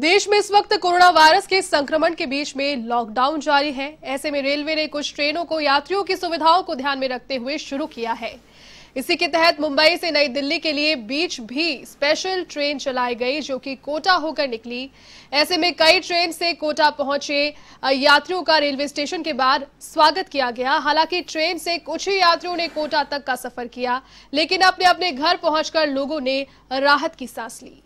देश में इस वक्त कोरोना वायरस के संक्रमण के बीच में लॉकडाउन जारी है ऐसे में रेलवे ने कुछ ट्रेनों को यात्रियों की सुविधाओं को ध्यान में रखते हुए शुरू किया है इसी के तहत मुंबई से नई दिल्ली के लिए बीच भी स्पेशल ट्रेन चलाई गई जो कि कोटा होकर निकली ऐसे में कई ट्रेन से कोटा पहुंचे यात्रियों का रेलवे स्टेशन के बाद स्वागत किया गया हालांकि ट्रेन से कुछ ही यात्रियों ने कोटा तक का सफर किया लेकिन अपने अपने घर पहुंचकर लोगों ने राहत की सांस ली